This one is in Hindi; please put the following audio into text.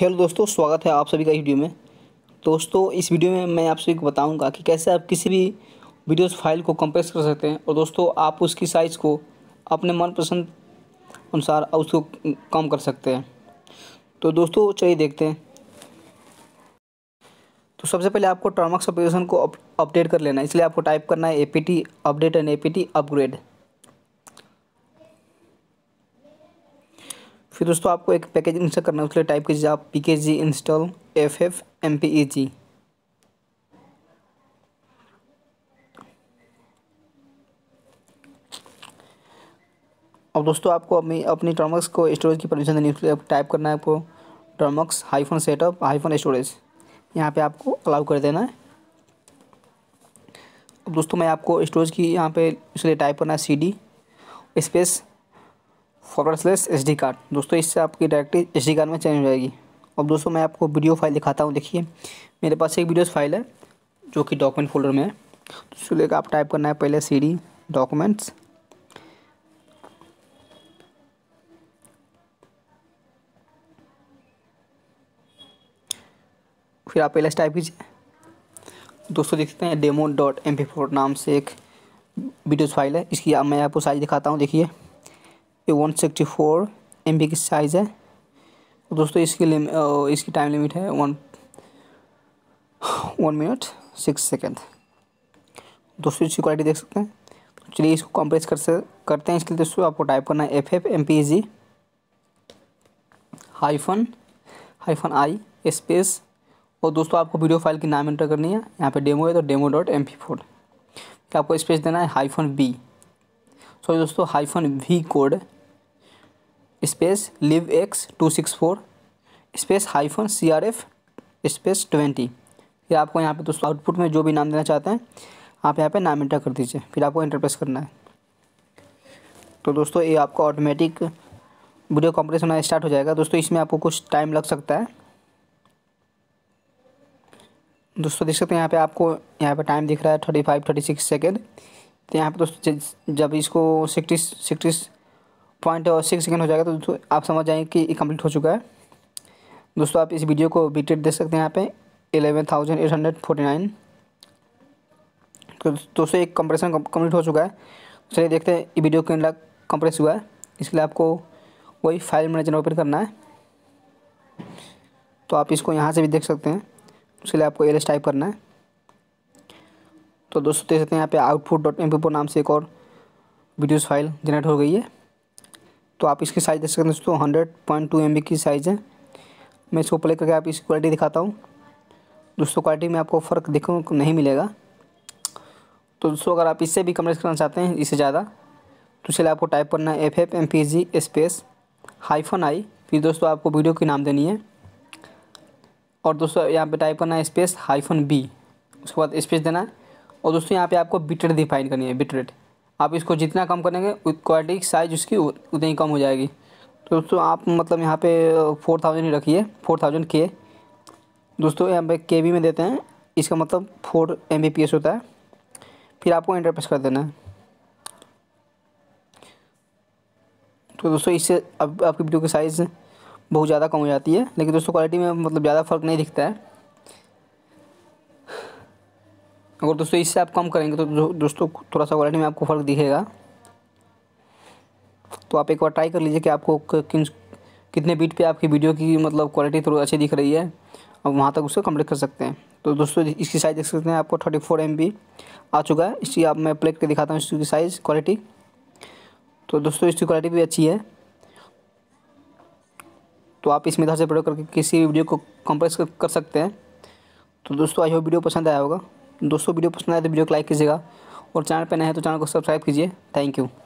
हेलो दोस्तों स्वागत है आप सभी का इस वीडियो में दोस्तों इस वीडियो में मैं आप सभी को बताऊंगा कि कैसे आप किसी भी वीडियोस फाइल को कंप्रेस कर सकते हैं और दोस्तों आप उसकी साइज़ को अपने मनपसंद अनुसार उसको कम कर सकते हैं तो दोस्तों चलिए देखते हैं तो सबसे पहले आपको टर्मक्स एप्लीकेशन को अपडेट कर लेना है इसलिए आपको टाइप करना है a update and a upgrade फिर दोस्तों आपको एक पैकेज इंस्टॉल करना है उसके लिए टाइप कीजिए आप P K G install F F M P E G अब दोस्तों आपको अपनी अपनी टर्मक्स को स्टोरेज की परमिशन देनी उसके लिए टाइप करना है आपको termux hyphen setup hyphen storage यहाँ पे आपको अलाउ कर देना है अब दोस्तों मैं आपको स्टोरेज की यहाँ पे इसलिए टाइप करना है C D space forward slash S card दोस्तों इससे आपकी डायरेक्टली एस कार्ड में चेंज हो जाएगी अब दोस्तों मैं आपको वीडियो फाइल दिखाता हूँ देखिए मेरे पास एक वीडियो फाइल है जो कि डॉक्यूमेंट फोल्डर में है तो इसको लेकर आप टाइप करना है पहले सी डी डॉक्यूमेंट्स फिर आप एल टाइप कीजिए दोस्तों देख सकते हैं डेमो डॉट एम नाम से एक वीडियो फाइल है इसकी मैं आपको साइज दिखाता हूँ देखिए ये one sixty four M B की साइज़ है तो दोस्तों इसकी लिम इसकी टाइम लिमिट है one one minute six second दोस्तों इसकी क्वालिटी देख सकते हैं चलिए इसको कंप्रेस कर से करते हैं इसके लिए दोस्तों आपको टाइप करना है F F M P G hyphen hyphen I space और दोस्तों आपको वीडियो फाइल की नाम एंटर करनी है यहाँ पे डेमो है तो demo dot M P four आपको स्पेस देना है हाईफन बी सॉरी दोस्तों hyphen V code space lib x two six four space hyphen C R F space twenty फिर आपको यहाँ पे दोस्तों आउटपुट में जो भी नाम देना चाहते हैं आप यहाँ पे नाम इंटर कर दीजिए फिर आपको इंटर प्रेस करना है तो दोस्तों ये आपका ऑटोमेटिक वीडियो कॉम्प्रेशन होना स्टार्ट हो जाएगा दोस्तों इसमें आपको कुछ टाइम लग सकता है दोस्तों देख सकते हैं यहाँ पे आपको यहाँ पे टाइम दिख रहा है thirty five thirty six second तो यहाँ पे दोस्तों जब इसको सिक्सटी सिक्सटी पॉइंट और सिक्स सेकेंड हो जाएगा तो दोस्तों आप समझ जाएंगे कि ये कम्प्लीट हो चुका है दोस्तों आप इस वीडियो को बीटेड देख सकते हैं यहाँ पे eleven thousand eight hundred forty nine तो दोस्तों एक कंप्रेशन कम्प्लीट हो चुका है चलिए देखते हैं ये वीडियो कितना कंप्रेस हुआ है इसके लिए आपको वही फाइल मैनेजर ओपन करना है तो आप इसको यहाँ से भी देख सकते हैं उसके लिए आपको एल टाइप करना है तो दोस्तों देख सकते हैं यहाँ पे आउटपुट डॉट एम नाम से एक और वीडियोस फाइल जनरेट हो गई है तो आप इसकी साइज़ देख सकते हैं दोस्तों हंड्रेड पॉइंट टू एम की साइज़ है मैं इसको प्ले करके आप इसकी क्वालिटी दिखाता हूँ दोस्तों क्वालिटी में आपको फ़र्क देखो नहीं मिलेगा तो दोस्तों अगर आप इससे भी कमरेज करना चाहते हैं इससे ज़्यादा तो इसलिए आपको टाइप करना है F F M P G space hyphen I फिर दोस्तों आपको वीडियो की नाम देनी है और दोस्तों यहाँ पे टाइप करना है स्पेस हाइफन बी उसके बाद स्पेस देना है और दोस्तों यहाँ पे आपको बिटरेट डिफाइन करनी है बिटरेट आप इसको जितना कम करेंगे क्वालिटी साइज़ उसकी उतनी ही कम हो जाएगी तो दोस्तों आप मतलब यहाँ पे फोर थाउजेंड ही रखिए फोर थाउजेंड के दोस्तों यहाँ पे के बी में देते हैं इसका मतलब four M B P S होता है फिर आपको एंटर प्रेस कर देना है तो दोस्तों इससे अब आपकी वीडियो की साइज़ बहुत ज़्यादा कम हो जाती है लेकिन दोस्तों क्वालिटी में मतलब ज़्यादा फ़र्क नहीं दिखता है अगर दोस्तों इससे आप कम करेंगे तो दोस्तों थोड़ा सा क्वालिटी में आपको फ़र्क दिखेगा तो आप एक बार ट्राई कर लीजिए कि आपको किन कितने बीट पे आपकी वीडियो की मतलब क्वालिटी थोड़ी अच्छी दिख रही है अब वहाँ तक उसको कम्प्लीट कर सकते हैं तो दोस्तों इसकी साइज़ देख सकते हैं आपको थर्टी फोर एम बी आ चुका है इसकी आप मैं प्ले करके दिखाता हूँ इसकी साइज़ क्वालिटी तो दोस्तों इसकी क्वालिटी भी अच्छी है तो आप इस मेथड से प्रयोग करके किसी भी वीडियो को कंप्रेस कर सकते हैं तो दोस्तों आई होप वीडियो पसंद आया होगा दोस्तों वीडियो पसंद आए तो वीडियो को लाइक कीजिएगा और चैनल पर नए हैं तो चैनल को सब्सक्राइब कीजिए थैंक यू